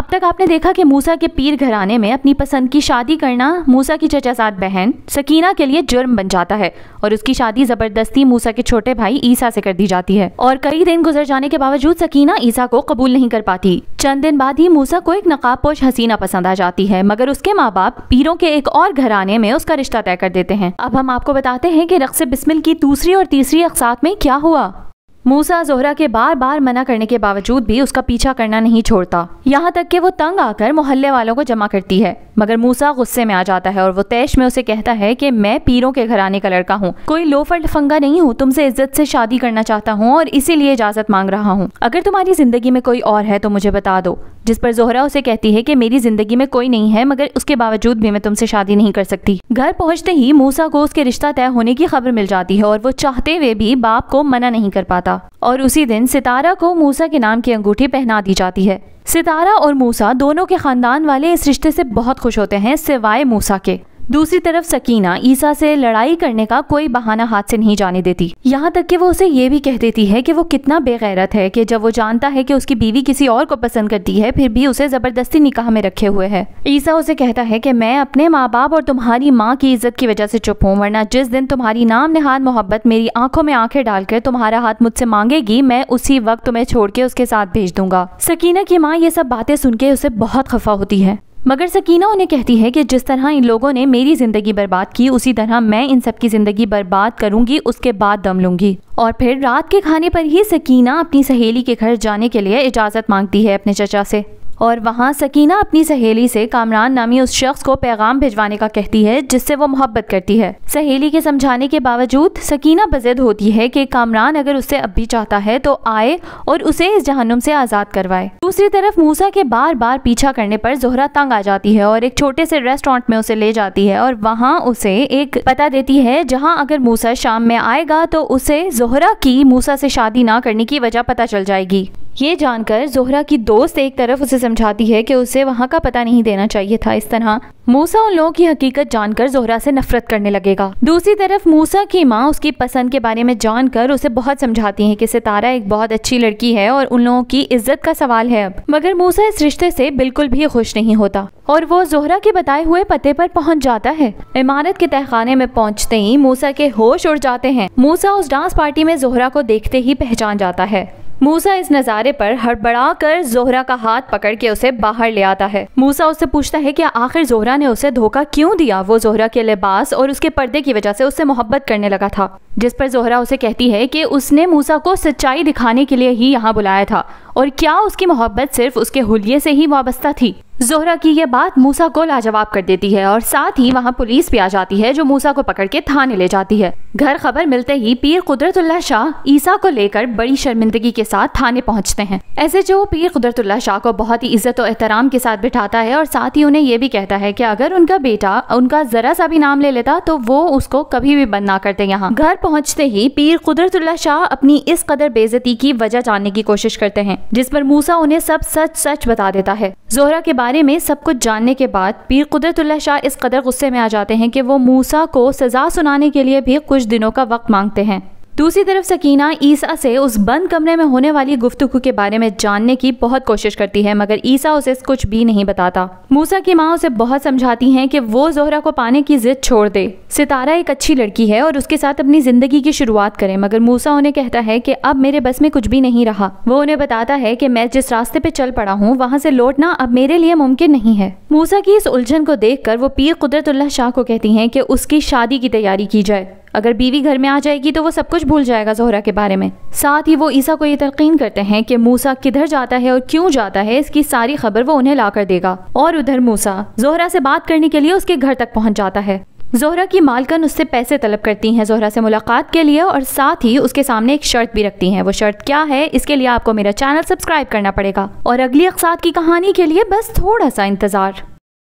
अब तक आपने देखा कि मूसा के पीर घराने में अपनी पसंद की शादी करना मूसा की चचाजात बहन सकीना के लिए जुर्म बन जाता है और उसकी शादी जबरदस्ती मूसा के छोटे भाई ईसा से कर दी जाती है और कई दिन गुजर जाने के बावजूद सकीना ईसा को कबूल नहीं कर पाती चंद दिन बाद ही मूसा को एक नकाबपोश हसीना पसंद आ जाती है मगर उसके माँ बाप पीरों के एक और घराने में उसका रिश्ता तय कर देते हैं अब हम आपको बताते हैं कि रक्स बिस्मिल की दूसरी और तीसरी अकसात में क्या हुआ मूसा जोहरा के बार बार मना करने के बावजूद भी उसका पीछा करना नहीं छोड़ता यहाँ तक कि वो तंग आकर मोहल्ले वालों को जमा करती है मगर मूसा गुस्से में आ जाता है और वो तैश में उसे कहता है कि मैं पीरों के घराने का लड़का हूँ कोई लोफर लफंगा नहीं हूँ तुमसे इज्जत से शादी करना चाहता हूँ और इसीलिए इजाजत मांग रहा हूँ अगर तुम्हारी जिंदगी में कोई और है तो मुझे बता दो जिस पर जोहरा उसे कहती है कि मेरी जिंदगी में कोई नहीं है मगर उसके बावजूद भी मैं तुमसे शादी नहीं कर सकती घर पहुंचते ही मूसा को उसके रिश्ता तय होने की खबर मिल जाती है और वो चाहते हुए भी बाप को मना नहीं कर पाता और उसी दिन सितारा को मूसा के नाम की अंगूठी पहना दी जाती है सितारा और मूसा दोनों के खानदान वाले इस रिश्ते से बहुत खुश होते हैं सिवाय मूसा के दूसरी तरफ सकीना ईसा से लड़ाई करने का कोई बहाना हाथ से नहीं जाने देती यहाँ तक कि वो उसे ये भी कह देती है कि वो कितना बेगैरत है कि जब वो जानता है कि उसकी बीवी किसी और को पसंद करती है फिर भी उसे ज़बरदस्ती निकाह में रखे हुए है ईसा उसे कहता है की मैं अपने माँ बाप और तुम्हारी माँ की इज्जत की वजह से चुप हूँ वरना जिस दिन तुम्हारी नाम नहान मोहब्बत मेरी आंखों में आंखें डालकर तुम्हारा हाथ मुझसे मांगेगी मैं उसी वक्त तुम्हें छोड़ के उसके साथ भेज दूंगा सकीना की माँ ये सब बातें सुन के उसे बहुत खफा होती है मगर सकीना उन्हें कहती है कि जिस तरह इन लोगों ने मेरी ज़िंदगी बर्बाद की उसी तरह मैं इन सब की ज़िंदगी बर्बाद करूंगी उसके बाद दम लूंगी और फिर रात के खाने पर ही सकीना अपनी सहेली के घर जाने के लिए इजाज़त मांगती है अपने चचा से और वहाँ सकीना अपनी सहेली से कामरान नामी उस शख्स को पैगाम भिजवाने का कहती है जिससे वो मोहब्बत करती है सहेली के समझाने के बावजूद सकीना बजद होती है कि कामरान अगर उससे अब भी चाहता है तो आए और उसे इस जहनुम से आज़ाद करवाए दूसरी तरफ मूसा के बार बार पीछा करने पर जोहरा तंग आ जाती है और एक छोटे से रेस्टोरेंट में उसे ले जाती है और वहाँ उसे एक पता देती है जहाँ अगर मूसा शाम में आएगा तो उसे जोहरा की मूसा से शादी ना करने की वजह पता चल जाएगी ये जानकर जोहरा की दोस्त एक तरफ उसे समझाती है कि उसे वहाँ का पता नहीं देना चाहिए था इस तरह मूसा उन लोगों की हकीकत जानकर जोहरा से नफरत करने लगेगा दूसरी तरफ मूसा की माँ उसकी पसंद के बारे में जानकर उसे बहुत समझाती है कि सितारा एक बहुत अच्छी लड़की है और उन लोगों की इज्जत का सवाल है अब मगर मूसा इस रिश्ते से बिल्कुल भी खुश नहीं होता और वो जोहरा के बताए हुए पते पर पहुंच जाता है इमारत के तहखाने में पहुंचते ही मूसा के होश उड़ जाते हैं मूसा उस डांस पार्टी में जोहरा को देखते ही पहचान जाता है मूसा इस नज़ारे पर हड़बड़ा कर जोहरा का हाथ पकड़ के उसे बाहर ले आता है मूसा उससे पूछता है कि आखिर जोहरा ने उसे धोखा क्यों दिया वो जोहरा के लिबास और उसके पर्दे की वजह से उससे मोहब्बत करने लगा था जिस पर जोहरा उसे कहती है कि उसने मूसा को सच्चाई दिखाने के लिए ही यहाँ बुलाया था और क्या उसकी मोहब्बत सिर्फ उसके हुलिये से ही वाबस्ता थी जोहरा की यह बात मूसा को लाजवाब कर देती है और साथ ही वहाँ पुलिस भी आ जाती है जो मूसा को पकड़ के थाने ले जाती है घर खबर मिलते ही पीर कुदरतुल्ला शाह ईसा को लेकर बड़ी शर्मिंदगी के साथ थाने पहुँचते हैं ऐसे जो पीर कुदरतुल्ला शाह को बहुत ही इज्जत और एहतराम के साथ बिठाता है और साथ ही उन्हें यह भी कहता है की अगर उनका बेटा उनका जरा सा भी नाम ले लेता तो वो उसको कभी भी बंद ना करते यहाँ घर पहुँचते ही पीर कुदरतुल्ला शाह अपनी इस कदर बेजती की वजह जानने की कोशिश करते हैं जिस पर मूसा उन्हें सब सच सच बता देता है जोहरा के बारे में सब कुछ जानने के बाद पीर कुदरतुल्ला शाह इस कदर गुस्से में आ जाते हैं कि वो मूसा को सज़ा सुनाने के लिए भी कुछ दिनों का वक्त मांगते हैं दूसरी तरफ सकीना ईसा से उस बंद कमरे में होने वाली गुफ्तु के बारे में जानने की बहुत कोशिश करती है मगर ईसा उसे कुछ भी नहीं बताता मूसा की माँ उसे बहुत समझाती हैं कि वो जोहरा को पाने की जिद छोड़ दे सितारा एक अच्छी लड़की है और उसके साथ अपनी जिंदगी की शुरुआत करे मगर मूसा उन्हें कहता है की अब मेरे बस में कुछ भी नहीं रहा वो उन्हें बताता है की मैं जिस रास्ते पे चल पड़ा हूँ वहाँ से लौटना अब मेरे लिए मुमकिन नहीं है मूसा की इस उलझन को देखकर वो पीर कुदरतुल्ला शाह को कहती हैं कि उसकी शादी की तैयारी की जाए अगर बीवी घर में आ जाएगी तो वो सब कुछ भूल जाएगा जहरा के बारे में साथ ही वो ईसा को ये तलकिन करते हैं कि मूसा किधर जाता है और क्यों जाता है इसकी सारी खबर वो उन्हें ला कर देगा और उधर मूसा जहरा से बात करने के लिए उसके घर तक पहुंच जाता है जोहरा की मालकन उससे पैसे तलब करती हैं जोहरा से मुलाकात के लिए और साथ ही उसके सामने एक शर्त भी रखती हैं वो शर्त क्या है इसके लिए आपको मेरा चैनल सब्सक्राइब करना पड़ेगा और अगली अकसात की कहानी के लिए बस थोड़ा सा इंतज़ार